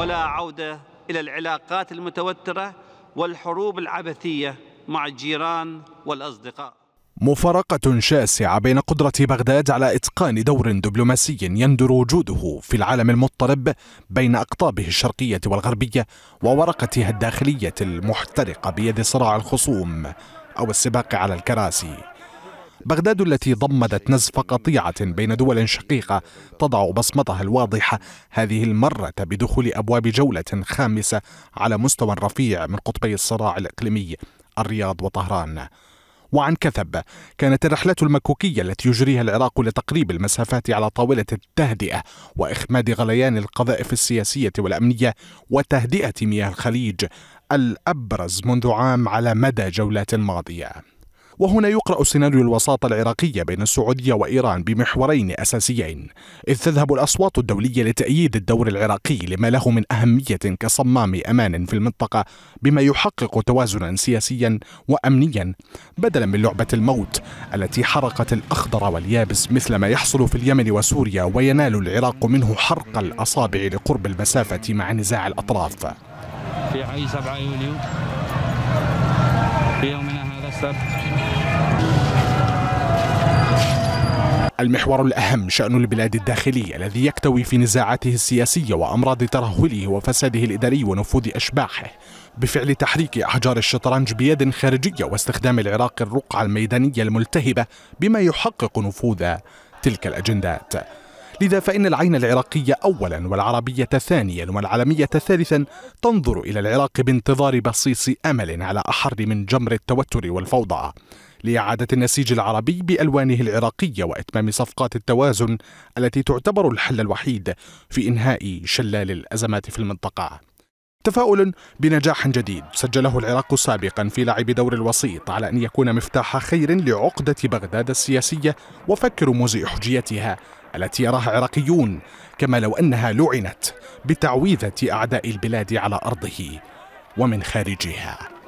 ولا عودة إلى العلاقات المتوترة والحروب العبثية مع الجيران والأصدقاء مفارقة شاسعة بين قدرة بغداد على إتقان دور دبلوماسي يندر وجوده في العالم المضطرب بين أقطابه الشرقية والغربية وورقتها الداخلية المحترقة بيد صراع الخصوم أو السباق على الكراسي بغداد التي ضمدت نزف قطيعة بين دول شقيقة تضع بصمتها الواضحة هذه المرة بدخول أبواب جولة خامسة على مستوى رفيع من قطبي الصراع الإقليمي الرياض وطهران وعن كثب كانت الرحلات المكوكية التي يجريها العراق لتقريب المسافات على طاولة التهدئة وإخماد غليان القذائف السياسية والأمنية وتهدئة مياه الخليج الأبرز منذ عام على مدى جولات ماضية وهنا يقرأ سيناريو الوساطة العراقية بين السعودية وإيران بمحورين أساسيين إذ تذهب الأصوات الدولية لتأييد الدور العراقي لما له من أهمية كصمام أمان في المنطقة بما يحقق توازنا سياسيا وأمنيا بدلا من لعبة الموت التي حرقت الأخضر واليابس مثل ما يحصل في اليمن وسوريا وينال العراق منه حرق الأصابع لقرب المسافة مع نزاع الأطراف في حي 7 يوليو في يومنا هذا السبت المحور الأهم شأن البلاد الداخلي الذي يكتوي في نزاعاته السياسية وأمراض ترهله وفساده الإداري ونفوذ أشباحه بفعل تحريك أحجار الشطرنج بيد خارجية واستخدام العراق الرقعة الميدانية الملتهبة بما يحقق نفوذ تلك الأجندات لذا فإن العين العراقية أولا والعربية ثانيا والعالمية ثالثا تنظر إلى العراق بانتظار بصيص أمل على أحر من جمر التوتر والفوضى لإعادة النسيج العربي بألوانه العراقية وإتمام صفقات التوازن التي تعتبر الحل الوحيد في إنهاء شلال الأزمات في المنطقة تفاؤل بنجاح جديد سجله العراق سابقا في لعب دور الوسيط على أن يكون مفتاح خير لعقدة بغداد السياسية وفك رموز إحجيتها التي يراها عراقيون كما لو انها لعنت بتعويذه اعداء البلاد على ارضه ومن خارجها